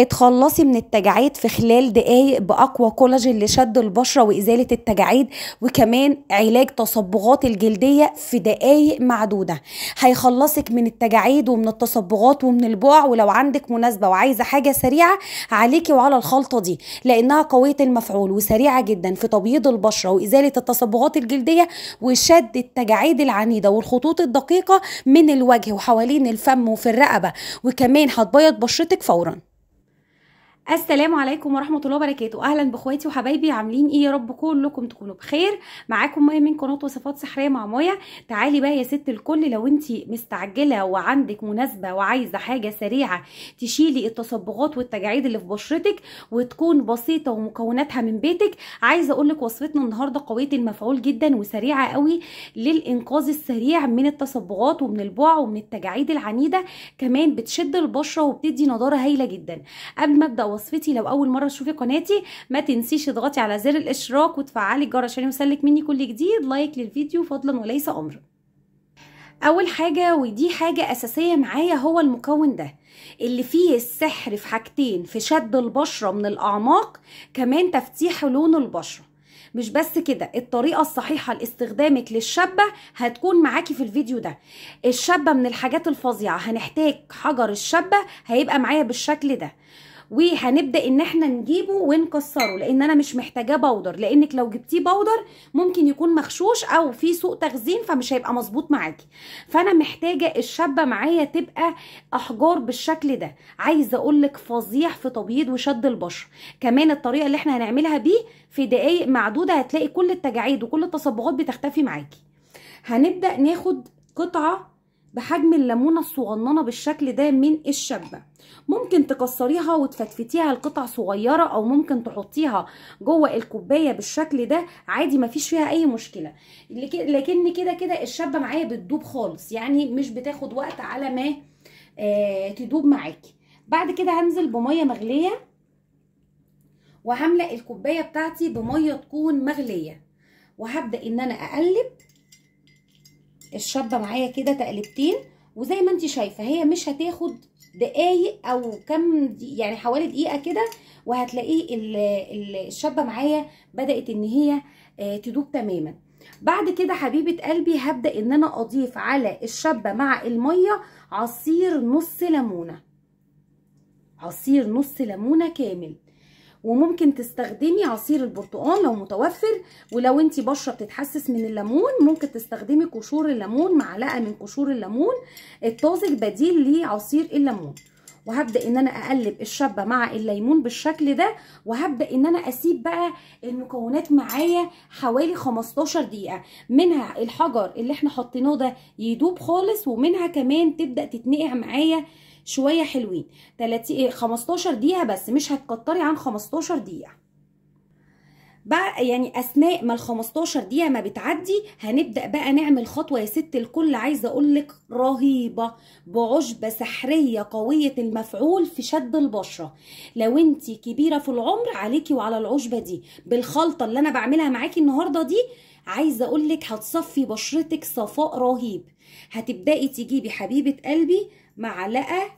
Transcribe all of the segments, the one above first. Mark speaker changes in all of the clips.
Speaker 1: اتخلصي من التجاعيد في خلال دقايق باقوى كولاجين لشد البشره وازاله التجاعيد وكمان علاج تصبغات الجلديه في دقايق معدوده هيخلصك من التجاعيد ومن التصبغات ومن البقع ولو عندك مناسبه وعايزه حاجه سريعه عليكي وعلى الخلطه دي لانها قويه المفعول وسريعه جدا في تبييض البشره وازاله التصبغات الجلديه وشد التجاعيد العنيده والخطوط الدقيقه من الوجه وحوالين الفم وفي الرقبه وكمان هتبيض بشرتك فورا السلام عليكم ورحمه الله وبركاته اهلا باخواتي وحبايبي عاملين ايه يا رب كلكم تكونوا بخير معاكم مايا من قناه وصفات سحريه مع مايا تعالي بقى يا ست الكل لو انت مستعجله وعندك مناسبه وعايزه حاجه سريعه تشيلي التصبغات والتجاعيد اللي في بشرتك وتكون بسيطه ومكوناتها من بيتك عايزه اقول لك وصفتنا النهارده قويه المفعول جدا وسريعه قوي للانقاذ السريع من التصبغات ومن البوع ومن التجاعيد العنيده كمان بتشد البشره وبتدي نضاره هايله جدا قبل ما ابدا وصفتي لو اول مره تشوفي قناتي ما تنسيش تضغطي على زر الاشتراك وتفعلي الجرس عشان يوصلك مني كل جديد لايك للفيديو فضلا وليس امرا اول حاجه ودي حاجه اساسيه معايا هو المكون ده اللي فيه السحر في حاجتين في شد البشره من الاعماق كمان تفتيح لون البشره مش بس كده الطريقة الصحيحة لاستخدامك للشابة هتكون معاكي في الفيديو ده الشابة من الحاجات الفظيعة هنحتاج حجر الشابة هيبقى معايا بالشكل ده وهنبدا ان احنا نجيبه ونكسره لان انا مش محتاجاه بودر لانك لو جبتيه بودر ممكن يكون مغشوش او في سوء تخزين فمش هيبقى مظبوط معاكي فانا محتاجه الشابه معايا تبقى احجار بالشكل ده عايزه اقول لك فظيع في تبييض وشد البشره كمان الطريقه اللي احنا هنعملها بيه في دقائق معدوده هتلاقي كل التجاعيد وكل التصبغات بتختفي معاكي هنبدا ناخد قطعه بحجم الليمونة الصغننة بالشكل ده من الشبة ممكن تكسريها وتفتفتيها لقطع صغيرة او ممكن تحطيها جوه الكوباية بالشكل ده عادي مفيش فيها اي مشكلة لكن كده كده الشبة معايا بتدوب خالص يعني مش بتاخد وقت على ما آه، تدوب معاكي بعد كده هنزل بمية مغلية وهملأ الكوباية بتاعتي بمية تكون مغلية وهبدأ ان انا اقلب الشده معايا كده تقلبتين وزي ما انت شايفه هي مش هتاخد دقايق او كم يعني حوالي دقيقه كده وهتلاقيه الشبه معايا بدات ان هي آه، تدوب تماما بعد كده حبيبه قلبي هبدا ان انا اضيف على الشبه مع الميه عصير نص ليمونه عصير نص ليمونه كامل وممكن تستخدمي عصير البرتقال لو متوفر ولو انت بشره بتتحسس من الليمون ممكن تستخدمي قشور الليمون معلقه من قشور الليمون الطازج بديل لعصير الليمون وهبدا ان انا اقلب الشابه مع الليمون بالشكل ده وهبدا ان انا اسيب بقى المكونات معايا حوالي 15 دقيقه منها الحجر اللي احنا حطيناه ده يدوب خالص ومنها كمان تبدا تتنقع معايا شويه حلوين 30 15 إيه، دقيقه بس مش هتكتري عن 15 دقيقه بقى يعني اثناء ما ال 15 دقيقه ما بتعدي هنبدا بقى نعمل خطوه يا ست الكل عايزه اقول لك رهيبه بعشبه سحريه قويه المفعول في شد البشره لو انت كبيره في العمر عليكي وعلى العشبه دي بالخلطه اللي انا بعملها معاكي النهارده دي عايزه اقول لك هتصفي بشرتك صفاء رهيب هتبداي تجيبي حبيبه قلبي معلقة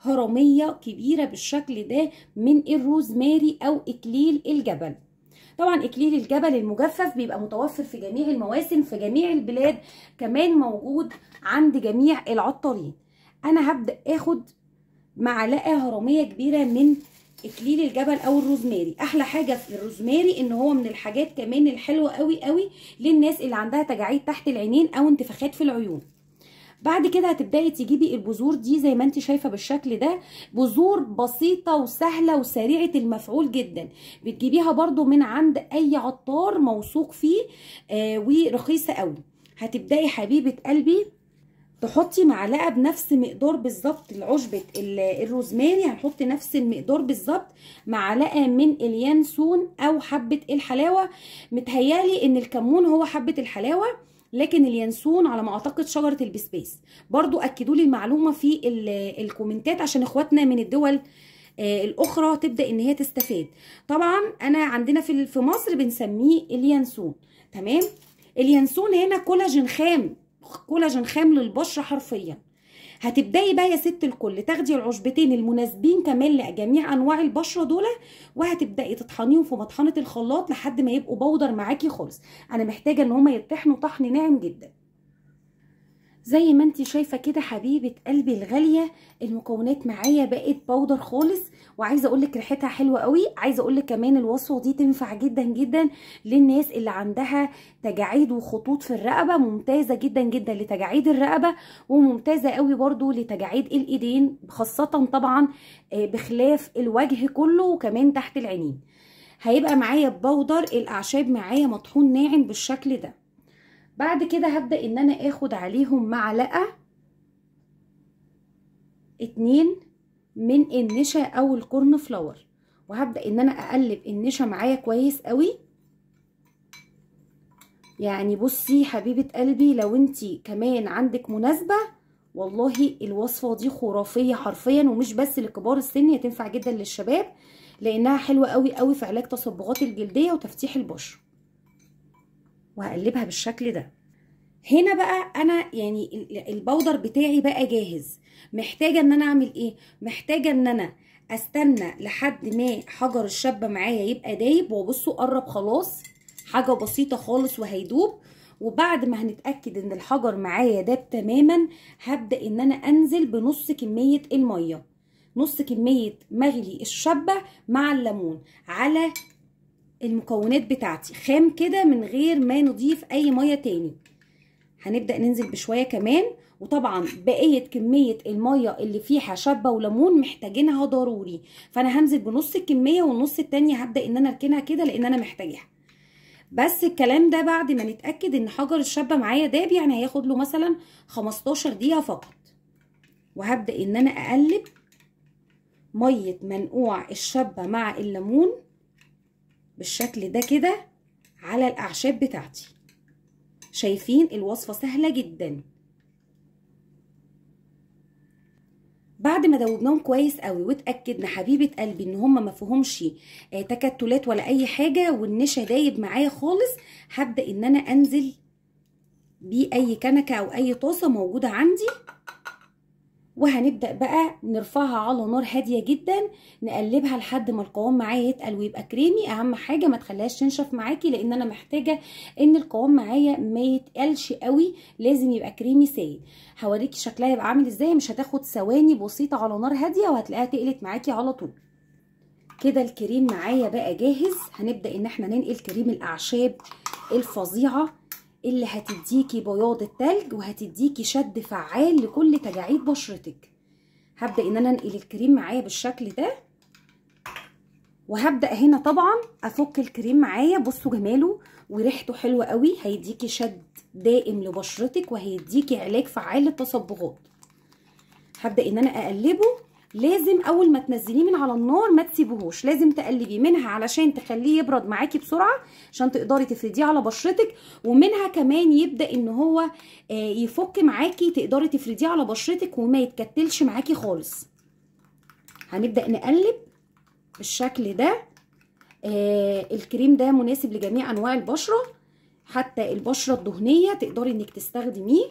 Speaker 1: هرمية كبيرة بالشكل ده من الروزماري أو إكليل الجبل طبعا إكليل الجبل المجفف بيبقى متوفر في جميع المواسم في جميع البلاد كمان موجود عند جميع العطارين أنا هبدأ آخد معلقة هرمية كبيرة من اكليل الجبل او الروزماري احلى حاجه في الروزماري ان هو من الحاجات كمان الحلوه قوي قوي للناس اللي عندها تجاعيد تحت العينين او انتفاخات في العيون بعد كده هتبداي تجيبي البذور دي زي ما انت شايفه بالشكل ده بذور بسيطه وسهله وسريعه المفعول جدا بتجيبيها برده من عند اي عطار موثوق فيه آه ورخيصه قوي هتبداي حبيبه قلبي تحطي معلقه بنفس مقدار بالظبط العشبه الروزماري هنحط نفس المقدار بالظبط معلقه من اليانسون او حبه الحلاوه متهيالي ان الكمون هو حبه الحلاوه لكن اليانسون على ما اعتقد شجره البسباس برضو اكدوا لي المعلومه في الكومنتات عشان اخواتنا من الدول آه، الاخرى تبدا ان هي تستفاد طبعا انا عندنا في في مصر بنسميه اليانسون تمام اليانسون هنا كولاجين خام كولاجين خام للبشره حرفيا هتبداي بقى يا ست الكل تاخدي العشبتين المناسبين كمان لجميع انواع البشره دول وهتبداي تطحنيهم في مطحنه الخلاط لحد ما يبقوا بودر معاكي خالص انا محتاجه ان هما يطحنوا طحن ناعم جدا زي ما انت شايفه كده حبيبه قلبي الغاليه المكونات معايا بقت باودر خالص وعايزه اقول لك ريحتها حلوه قوي عايزه اقول لك كمان الوصفه دي تنفع جدا جدا للناس اللي عندها تجاعيد وخطوط في الرقبه ممتازه جدا جدا لتجاعيد الرقبه وممتازه قوي برده لتجاعيد الايدين خاصه طبعا آه، بخلاف الوجه كله وكمان تحت العينين هيبقى معايا باودر الاعشاب معايا مطحون ناعم بالشكل ده بعد كده هبدأ ان انا اخد عليهم معلقة اتنين من النشا او الكورن فلاور وهبدأ ان انا اقلب النشا معايا كويس قوي يعني بصي حبيبة قلبي لو انتي كمان عندك مناسبة والله الوصفة دي خرافية حرفيا ومش بس لكبار السن هي تنفع جدا للشباب لانها حلوه قوي قوي في علاج تصبغات الجلديه وتفتيح البشره وهقلبها بالشكل ده هنا بقى انا يعني البودر بتاعي بقى جاهز محتاجه ان انا اعمل ايه محتاجه ان انا استنى لحد ما حجر الشابه معايا يبقى دايب وبصوا قرب خلاص حاجه بسيطه خالص وهيدوب وبعد ما هنتاكد ان الحجر معايا داب تماما هبدا ان انا انزل بنص كميه الميه نص كميه مغلي الشابه مع الليمون على المكونات بتاعتي خام كده من غير ما نضيف اي ميه تاني هنبدا ننزل بشويه كمان وطبعا بقيه كميه الميه اللي فيها شابه وليمون محتاجينها ضروري فانا هنزل بنص الكميه والنص التانية هبدا ان انا اركنها كده لان انا محتاجها بس الكلام ده بعد ما نتاكد ان حجر الشابه معايا داب يعني هياخد له مثلا 15 دقيقه فقط وهبدا ان انا اقلب ميه منقوع الشابه مع الليمون بالشكل ده كده على الأعشاب بتاعتي شايفين الوصفة سهلة جدا بعد ما دوبناهم كويس قوي واتاكدنا حبيبه قلبي ان هما ما فيهمش آه، تكتلات ولا اي حاجه والنشا دايب معايا خالص هبدا ان انا انزل باي كنكه او اي طاسه موجوده عندي وهنبدأ بقى نرفعها على نار هادية جدا نقلبها لحد ما القوام معايا يتقل ويبقى كريمي اهم حاجة ما تخليهاش تنشف معاكي لان انا محتاجة ان القوام معايا ما يتقلش قوي لازم يبقى كريمي سائل هوريكي شكلها يبقى عامل ازاي مش هتاخد ثواني بسيطة على نار هادية وهتلاقيها تقلت معاكي على طول كده الكريم معايا بقى جاهز هنبدأ ان احنا ننقل كريم الاعشاب الفظيعة اللي هتديكي بياض التلج وهتديكي شد فعال لكل تجاعيد بشرتك هبدا ان انا انقل الكريم معايا بالشكل ده وهبدا هنا طبعا افك الكريم معايا بصوا جماله وريحته حلوه قوي هيديكي شد دائم لبشرتك وهيديكي علاج فعال للتصبغات هبدا ان انا اقلبه لازم اول ما تنزليه من على النار ما تسيبهوش لازم تقلبي منها علشان تخليه يبرد معاكي بسرعه عشان تقدري تفرديه على بشرتك ومنها كمان يبدا ان هو آه، يفك معاكي تقدري تفرديه على بشرتك وما يتكتلش معاكي خالص هنبدا نقلب بالشكل ده آه الكريم ده مناسب لجميع انواع البشره حتى البشره الدهنيه تقدري انك تستخدميه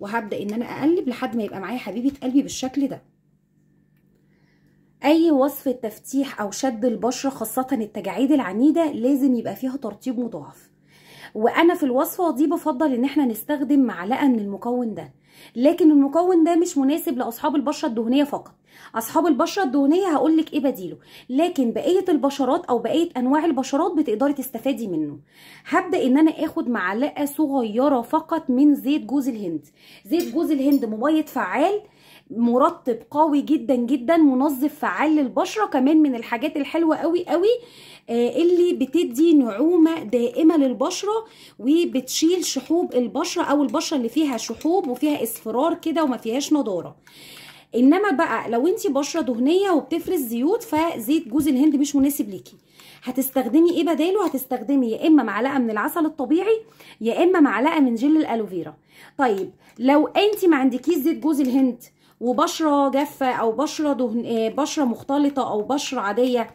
Speaker 1: وهبدا ان انا اقلب لحد ما يبقى معايا حبيبه قلبي بالشكل ده اي وصفه تفتيح او شد البشره خاصه التجاعيد العنيده لازم يبقى فيها ترطيب مضاعف وانا في الوصفه دي بفضل ان احنا نستخدم معلقه من المكون ده لكن المكون ده مش مناسب لاصحاب البشره الدهنيه فقط اصحاب البشره الدهنيه هقول لك ايه بديله لكن بقيه البشرات او بقيه انواع البشرات بتقدري تستفادي منه هبدا ان انا اخد معلقه صغيره فقط من زيت جوز الهند زيت جوز الهند مبيض فعال مرطب قوي جدا جدا منظف فعال للبشره كمان من الحاجات الحلوه قوي قوي آه، اللي بتدي نعومه دائمه للبشره وبتشيل شحوب البشره او البشره اللي فيها شحوب وفيها اصفرار كده وما فيهاش نضاره انما بقى لو انت بشره دهنيه وبتفرز زيوت فزيت جوز الهند مش مناسب ليكي هتستخدمي ايه بداله هتستخدمي يا اما معلقه من العسل الطبيعي يا اما معلقه من جل الالوفيرا طيب لو انت ما عندكيش زيت جوز الهند وبشره جافه او بشره دهن آه، بشره مختلطه او بشره عاديه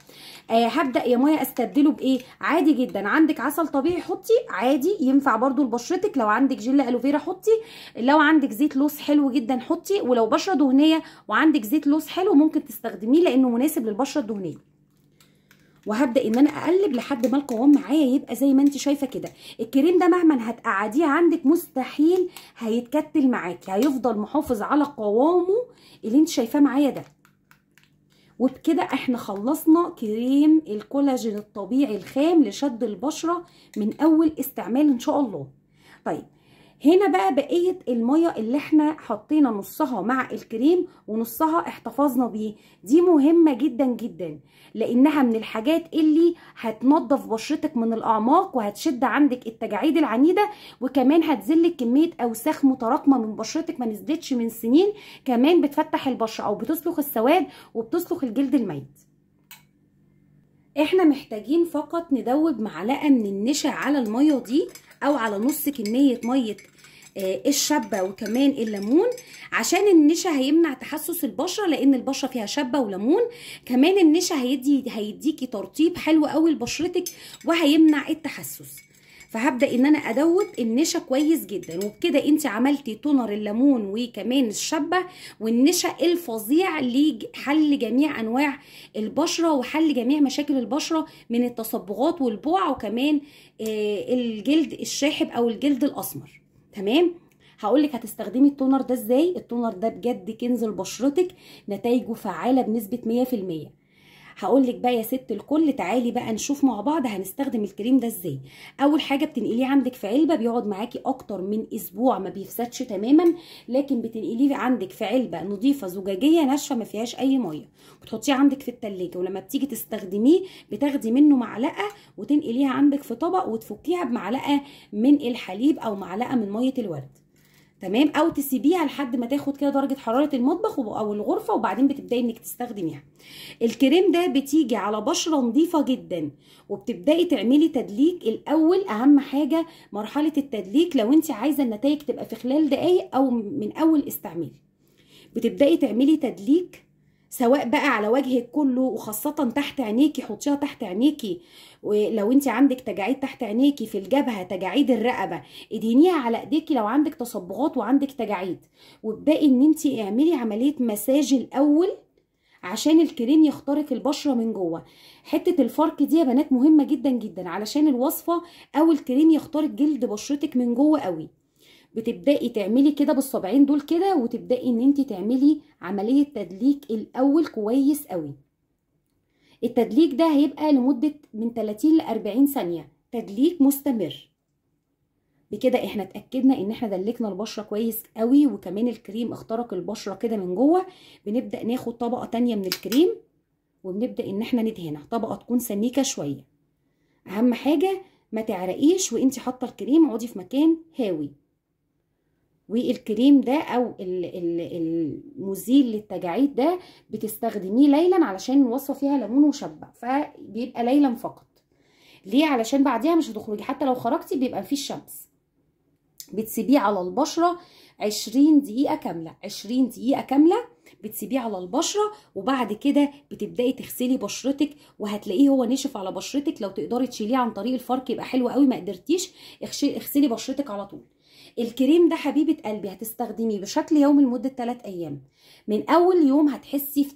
Speaker 1: آه، هبدا يا مايا استبدله بايه عادي جدا عندك عسل طبيعي حطي عادي ينفع برده لبشرتك لو عندك جل الوفيرا حطي لو عندك زيت لوز حلو جدا حطي ولو بشره دهنيه وعندك زيت لوز حلو ممكن تستخدميه لانه مناسب للبشره الدهنيه وهبدا ان انا اقلب لحد ما القوام معايا يبقى زي ما انت شايفه كده الكريم ده مهما هتقعديه عندك مستحيل هيتكتل معاكي هيفضل محافظ على قوامه اللي انت شايفاه معايا ده وبكده احنا خلصنا كريم الكولاجين الطبيعي الخام لشد البشره من اول استعمال ان شاء الله طيب هنا بقى بقيه الميه اللي احنا حطينا نصها مع الكريم ونصها احتفظنا بيه دي مهمه جدا جدا لانها من الحاجات اللي هتنظف بشرتك من الاعماق وهتشد عندك التجاعيد العنيده وكمان هتزلك كميه اوساخ متراكمه من بشرتك ما نزلتش من سنين كمان بتفتح البشره او بتسلخ السواد وبتسلخ الجلد الميت احنا محتاجين فقط ندوب معلقه من النشا على الميه دي او على نص كميه ميه آه، الشبه وكمان الليمون عشان النشا هيمنع تحسس البشره لان البشره فيها شبه وليمون كمان النشا هيدي هيديكي ترطيب حلو قوي لبشرتك وهيمنع التحسس فهبدا ان انا ادود النشا كويس جدا وبكده انت عملتي تونر الليمون وكمان الشبه والنشا الفظيع لحل جميع انواع البشره وحل جميع مشاكل البشره من التصبغات والبوع وكمان آه، الجلد الشاحب او الجلد الاسمر تمام هقول لك هتستخدمي التونر ده ازاي التونر ده بجد كنز لبشرتك نتائجه فعاله بنسبه 100% هقول لك بقى يا ست الكل تعالي بقى نشوف مع بعض هنستخدم الكريم ده ازاي اول حاجه بتنقليه عندك في علبه بيقعد معاكي اكتر من اسبوع ما بيفسدش تماما لكن بتنقليه عندك في علبه نظيفه زجاجيه ناشفه ما فيهاش اي ميه بتحطيه عندك في التلاجة ولما بتيجي تستخدميه بتاخدي منه معلقه وتنقليها عندك في طبق وتفكيها بمعلقه من الحليب او معلقه من ميه الورد تمام او تسيبيها لحد ما تاخد كده درجه حراره المطبخ او الغرفه وبعدين بتبداي انك تستخدميها الكريم ده بتيجي على بشره نظيفه جدا وبتبداي تعملي تدليك الاول اهم حاجه مرحله التدليك لو انت عايزه النتائج تبقى في خلال دقائق او من اول استعمال بتبداي تعملي تدليك سواء بقى على وجهك كله وخاصة تحت عينيكي حطيها تحت عينيكي ولو انت عندك تجاعيد تحت عينيكي في الجبهة تجاعيد الرقبة ادينيها على ايديكي لو عندك تصبغات وعندك تجاعيد وابدأي ان انت اعملي عملية مساج الاول عشان الكريم يخترق البشره من جوه حته الفرك دي يا بنات مهمه جدا جدا علشان الوصفه او الكريم يخترق جلد بشرتك من جوه قوي بتبداي تعملي كده بالصابعين دول كده وتبداي ان انت تعملي عمليه تدليك الاول كويس قوي التدليك ده هيبقى لمده من 30 ل 40 ثانيه تدليك مستمر بكده احنا اتاكدنا ان احنا دلكنا البشره كويس قوي وكمان الكريم اخترق البشره كده من جوه بنبدا ناخد طبقه تانية من الكريم وبنبدا ان احنا ندهنها طبقه تكون سميكه شويه اهم حاجه ما تعرقيش وانت حاطه الكريم اقعدي في مكان هاوي والكريم ده او المزيل للتجاعيد ده بتستخدميه ليلا علشان وصفه فيها ليمون وشبع فبيبقى ليلا فقط ليه علشان بعديها مش هتخرجي حتى لو خرجتي بيبقى مفيش شمس بتسيبيه على البشره 20 دقيقه كامله 20 دقيقه كامله بتسيبيه على البشره وبعد كده بتبداي تغسلي بشرتك وهتلاقيه هو نشف على بشرتك لو تقدري تشيليه عن طريق الفرك يبقى حلو قوي ما قدرتيش اغسلي بشرتك على طول الكريم ده حبيبه قلبي هتستخدميه بشكل يومي لمده 3 ايام من اول يوم هتحسي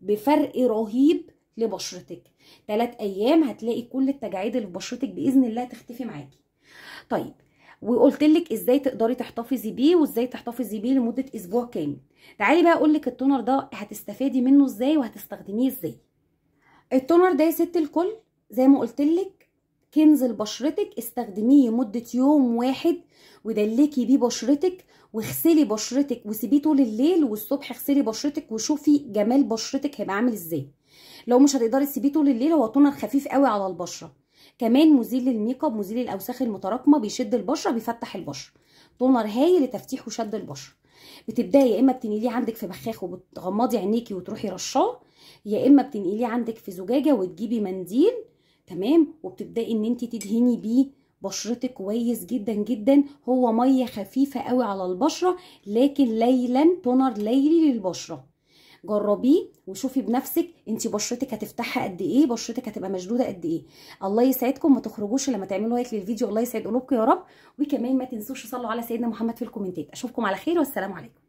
Speaker 1: بفرق رهيب لبشرتك 3 ايام هتلاقي كل التجاعيد اللي في بشرتك باذن الله تختفي معاكي طيب وقلت لك ازاي تقدري تحتفظي بيه وازاي تحتفظي بيه لمده اسبوع كامل تعالي بقى اقول لك التونر ده هتستفادي منه ازاي وهتستخدميه ازاي التونر ده يا ست الكل زي ما قلت لك كنز لبشرتك استخدميه لمده يوم واحد ودلكي بيه بشرتك واغسلي بشرتك وسيبيه طول الليل والصبح اغسلي بشرتك وشوفي جمال بشرتك هيبقى عامل ازاي لو مش هتقدري تسيبيه طول الليل هو تونر خفيف قوي على البشره كمان مزيل للميك اب مزيل الاوساخ المتراكمه بيشد البشره بيفتح البشره تونر هايل لتفتيح وشد البشره بتبداي يا اما بتنقليه عندك في بخاخ وبتغمضي عينيكي وتروحي رشاه يا اما بتنقليه عندك في زجاجه وتجيبي منديل تمام وبتبداي ان انت تدهني بيه بشرتك كويس جدا جدا هو ميه خفيفه قوي على البشره لكن ليلا تونر ليلي للبشره جربيه وشوفي بنفسك انت بشرتك هتفتحها قد ايه بشرتك هتبقى مشدوده قد ايه الله يسعدكم ما تخرجوش لما تعملوا لايك للفيديو الله يسعد قلوبكم يا رب وكمان ما تنسوش تصلوا على سيدنا محمد في الكومنتات اشوفكم على خير والسلام عليكم